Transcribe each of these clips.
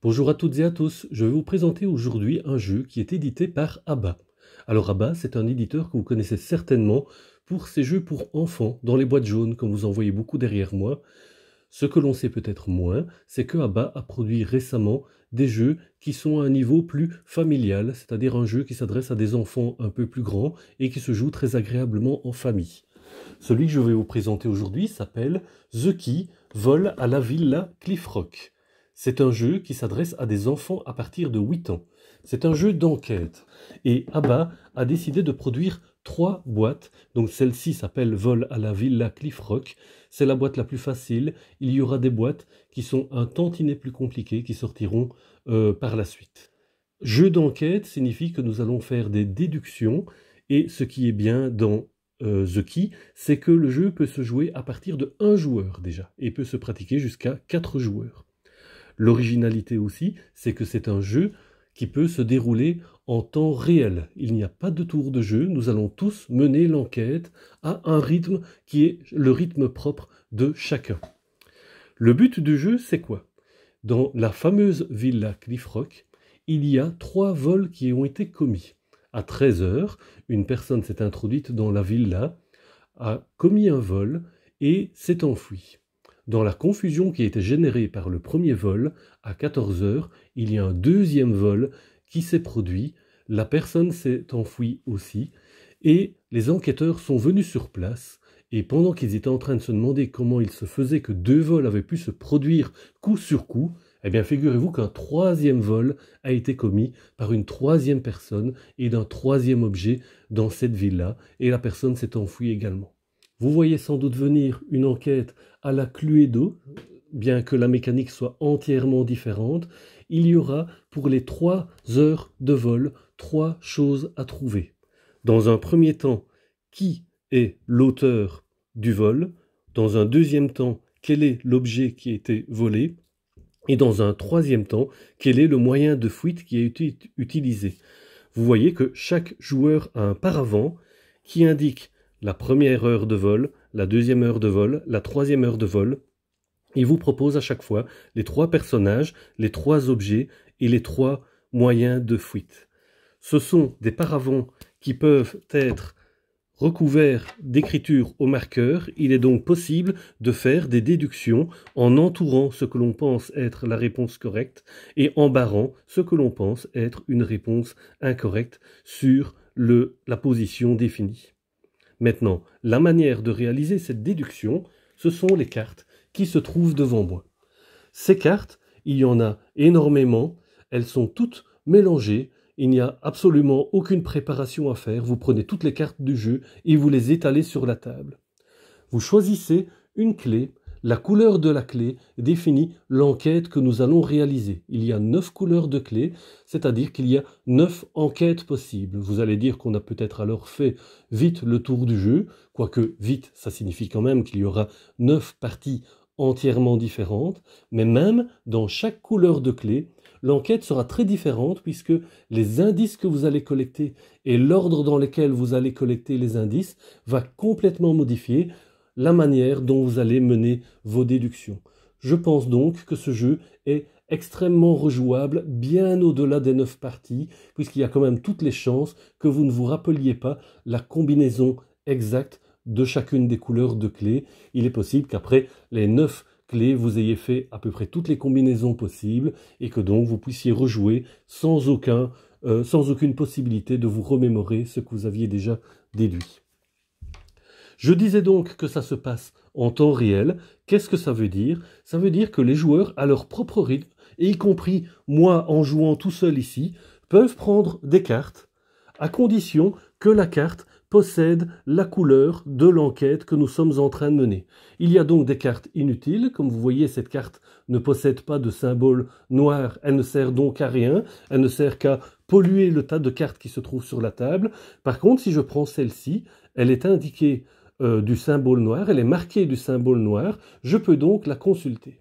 Bonjour à toutes et à tous, je vais vous présenter aujourd'hui un jeu qui est édité par ABBA. Alors ABBA, c'est un éditeur que vous connaissez certainement pour ses jeux pour enfants dans les boîtes jaunes, comme vous en voyez beaucoup derrière moi. Ce que l'on sait peut-être moins, c'est que ABBA a produit récemment des jeux qui sont à un niveau plus familial, c'est-à-dire un jeu qui s'adresse à des enfants un peu plus grands et qui se joue très agréablement en famille. Celui que je vais vous présenter aujourd'hui s'appelle The Key, Vol à la Villa Cliffrock. Rock. C'est un jeu qui s'adresse à des enfants à partir de 8 ans. C'est un jeu d'enquête. Et ABBA a décidé de produire trois boîtes. Donc celle-ci s'appelle Vol à la Villa Cliff Rock. C'est la boîte la plus facile. Il y aura des boîtes qui sont un tantinet plus compliquées qui sortiront euh, par la suite. Jeu d'enquête signifie que nous allons faire des déductions. Et ce qui est bien dans euh, The Key, c'est que le jeu peut se jouer à partir de un joueur déjà et peut se pratiquer jusqu'à quatre joueurs. L'originalité aussi, c'est que c'est un jeu qui peut se dérouler en temps réel. Il n'y a pas de tour de jeu, nous allons tous mener l'enquête à un rythme qui est le rythme propre de chacun. Le but du jeu, c'est quoi Dans la fameuse villa Cliff Rock, il y a trois vols qui ont été commis. À 13h, une personne s'est introduite dans la villa, a commis un vol et s'est enfuie. Dans la confusion qui a été générée par le premier vol, à 14 heures, il y a un deuxième vol qui s'est produit. La personne s'est enfouie aussi. Et les enquêteurs sont venus sur place. Et pendant qu'ils étaient en train de se demander comment il se faisait que deux vols avaient pu se produire coup sur coup, eh bien figurez-vous qu'un troisième vol a été commis par une troisième personne et d'un troisième objet dans cette ville-là. Et la personne s'est enfouie également. Vous voyez sans doute venir une enquête à la Cluedo, bien que la mécanique soit entièrement différente. Il y aura pour les trois heures de vol trois choses à trouver. Dans un premier temps, qui est l'auteur du vol Dans un deuxième temps, quel est l'objet qui a été volé et dans un troisième temps, quel est le moyen de fuite qui a été utilisé. Vous voyez que chaque joueur a un paravent qui indique la première heure de vol, la deuxième heure de vol, la troisième heure de vol. Il vous propose à chaque fois les trois personnages, les trois objets et les trois moyens de fuite. Ce sont des paravents qui peuvent être recouverts d'écriture au marqueur. Il est donc possible de faire des déductions en entourant ce que l'on pense être la réponse correcte et en barrant ce que l'on pense être une réponse incorrecte sur le, la position définie. Maintenant, la manière de réaliser cette déduction, ce sont les cartes qui se trouvent devant moi. Ces cartes, il y en a énormément, elles sont toutes mélangées, il n'y a absolument aucune préparation à faire, vous prenez toutes les cartes du jeu et vous les étalez sur la table. Vous choisissez une clé la couleur de la clé définit l'enquête que nous allons réaliser. Il y a neuf couleurs de clé, c'est-à-dire qu'il y a neuf enquêtes possibles. Vous allez dire qu'on a peut-être alors fait vite le tour du jeu, quoique vite, ça signifie quand même qu'il y aura neuf parties entièrement différentes, mais même dans chaque couleur de clé, l'enquête sera très différente puisque les indices que vous allez collecter et l'ordre dans lequel vous allez collecter les indices va complètement modifier la manière dont vous allez mener vos déductions. Je pense donc que ce jeu est extrêmement rejouable, bien au-delà des 9 parties, puisqu'il y a quand même toutes les chances que vous ne vous rappeliez pas la combinaison exacte de chacune des couleurs de clés. Il est possible qu'après les 9 clés, vous ayez fait à peu près toutes les combinaisons possibles et que donc vous puissiez rejouer sans, euh, sans aucune possibilité de vous remémorer ce que vous aviez déjà déduit. Je disais donc que ça se passe en temps réel. Qu'est-ce que ça veut dire Ça veut dire que les joueurs, à leur propre rythme, et y compris moi en jouant tout seul ici, peuvent prendre des cartes, à condition que la carte possède la couleur de l'enquête que nous sommes en train de mener. Il y a donc des cartes inutiles. Comme vous voyez, cette carte ne possède pas de symbole noir. Elle ne sert donc à rien. Elle ne sert qu'à polluer le tas de cartes qui se trouvent sur la table. Par contre, si je prends celle-ci, elle est indiquée euh, du symbole noir, elle est marquée du symbole noir, je peux donc la consulter.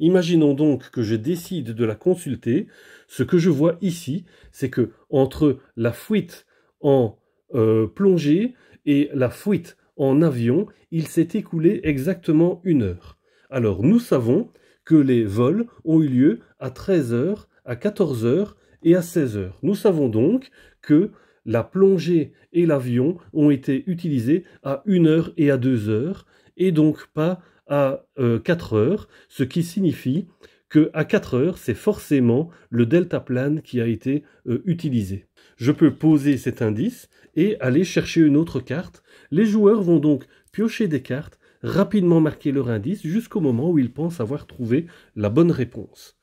Imaginons donc que je décide de la consulter, ce que je vois ici, c'est que entre la fuite en euh, plongée et la fuite en avion, il s'est écoulé exactement une heure. Alors nous savons que les vols ont eu lieu à 13h, à 14h et à 16h. Nous savons donc que la plongée et l'avion ont été utilisés à 1 heure et à 2 heures, et donc pas à euh, quatre 4 heures, ce qui signifie que à 4 heures, c'est forcément le deltaplane qui a été euh, utilisé. Je peux poser cet indice et aller chercher une autre carte. Les joueurs vont donc piocher des cartes, rapidement marquer leur indice jusqu'au moment où ils pensent avoir trouvé la bonne réponse.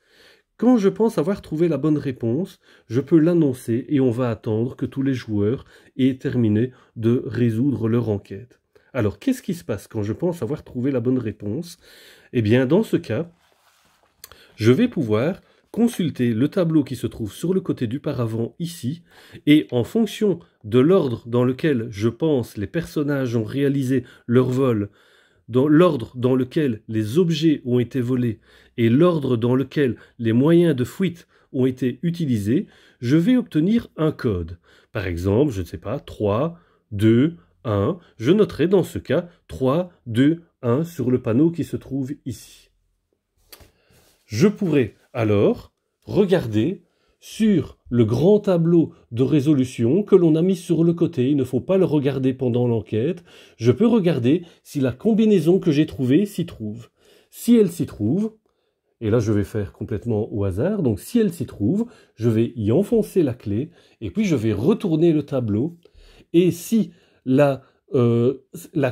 Quand je pense avoir trouvé la bonne réponse, je peux l'annoncer et on va attendre que tous les joueurs aient terminé de résoudre leur enquête. Alors, qu'est-ce qui se passe quand je pense avoir trouvé la bonne réponse Eh bien, dans ce cas, je vais pouvoir consulter le tableau qui se trouve sur le côté du paravent ici, et en fonction de l'ordre dans lequel je pense les personnages ont réalisé leur vol dans l'ordre dans lequel les objets ont été volés et l'ordre dans lequel les moyens de fuite ont été utilisés, je vais obtenir un code. Par exemple, je ne sais pas, 3, 2, 1. Je noterai dans ce cas 3, 2, 1 sur le panneau qui se trouve ici. Je pourrais alors regarder sur le grand tableau de résolution que l'on a mis sur le côté. Il ne faut pas le regarder pendant l'enquête. Je peux regarder si la combinaison que j'ai trouvée s'y trouve. Si elle s'y trouve, et là je vais faire complètement au hasard, donc si elle s'y trouve, je vais y enfoncer la clé, et puis je vais retourner le tableau, et si la, euh,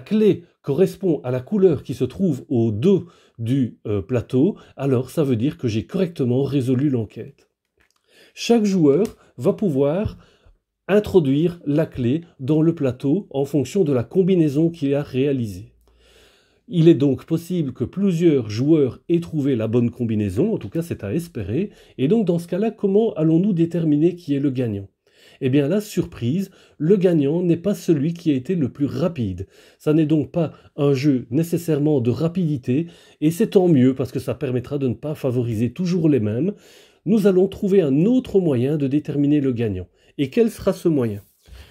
clé correspond à la couleur qui se trouve au dos du euh, plateau, alors ça veut dire que j'ai correctement résolu l'enquête. Chaque joueur va pouvoir introduire la clé dans le plateau en fonction de la combinaison qu'il a réalisée. Il est donc possible que plusieurs joueurs aient trouvé la bonne combinaison, en tout cas c'est à espérer, et donc dans ce cas-là, comment allons-nous déterminer qui est le gagnant eh bien, la surprise, le gagnant n'est pas celui qui a été le plus rapide. Ça n'est donc pas un jeu nécessairement de rapidité, et c'est tant mieux parce que ça permettra de ne pas favoriser toujours les mêmes nous allons trouver un autre moyen de déterminer le gagnant. Et quel sera ce moyen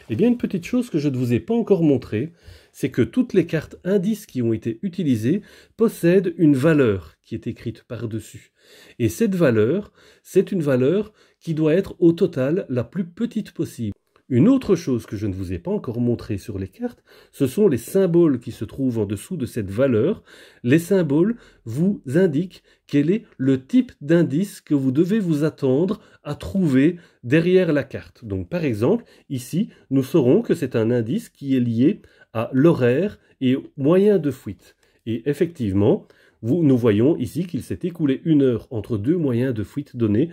Eh bien, une petite chose que je ne vous ai pas encore montrée, c'est que toutes les cartes indices qui ont été utilisées possèdent une valeur qui est écrite par-dessus. Et cette valeur, c'est une valeur qui doit être au total la plus petite possible. Une autre chose que je ne vous ai pas encore montrée sur les cartes, ce sont les symboles qui se trouvent en dessous de cette valeur. Les symboles vous indiquent quel est le type d'indice que vous devez vous attendre à trouver derrière la carte. Donc par exemple, ici, nous saurons que c'est un indice qui est lié à l'horaire et au moyen de fuite. Et effectivement, nous voyons ici qu'il s'est écoulé une heure entre deux moyens de fuite donnés.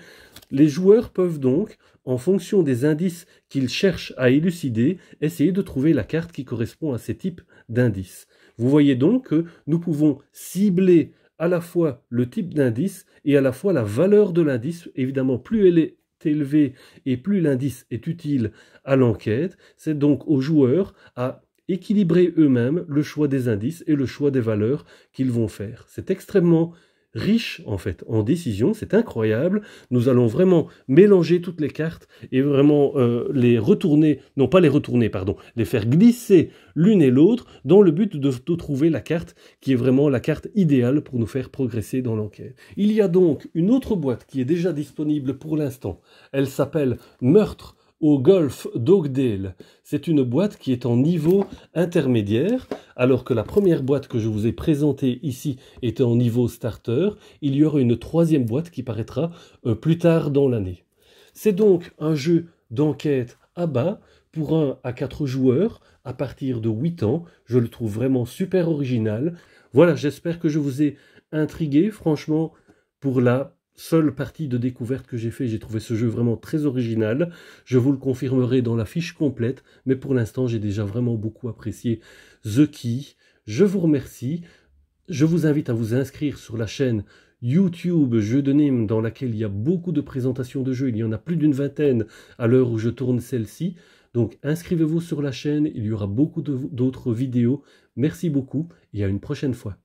Les joueurs peuvent donc, en fonction des indices qu'ils cherchent à élucider, essayer de trouver la carte qui correspond à ces types d'indices. Vous voyez donc que nous pouvons cibler à la fois le type d'indice et à la fois la valeur de l'indice. Évidemment, plus elle est élevée et plus l'indice est utile à l'enquête, c'est donc aux joueurs à équilibrer eux-mêmes le choix des indices et le choix des valeurs qu'ils vont faire. C'est extrêmement riche en fait en décision, c'est incroyable. Nous allons vraiment mélanger toutes les cartes et vraiment euh, les retourner, non pas les retourner, pardon, les faire glisser l'une et l'autre dans le but de, trouver la carte qui est vraiment la carte idéale pour nous faire progresser dans l'enquête. Il y a donc une autre boîte qui est déjà disponible pour l'instant. Elle s'appelle Meurtre au golf d'Oakdale. C'est une boîte qui est en niveau intermédiaire, alors que la première boîte que je vous ai présentée ici était en niveau starter. Il y aura une troisième boîte qui paraîtra euh, plus tard dans l'année. C'est donc un jeu d'enquête à bas pour un à quatre joueurs à partir de 8 ans. Je le trouve vraiment super original. Voilà, j'espère que je vous ai intrigué. Franchement, pour la seule partie de découverte que j'ai fait, j'ai trouvé ce jeu vraiment très original. Je vous le confirmerai dans la fiche complète, mais pour l'instant, j'ai déjà vraiment beaucoup apprécié The Key. Je vous remercie. Je vous invite à vous inscrire sur la chaîne YouTube Jeux de Nîmes, dans laquelle il y a beaucoup de présentations de jeux. Il y en a plus d'une vingtaine à l'heure où je tourne celle-ci. Donc inscrivez-vous sur la chaîne, il y aura beaucoup d'autres vidéos. Merci beaucoup et à une prochaine fois.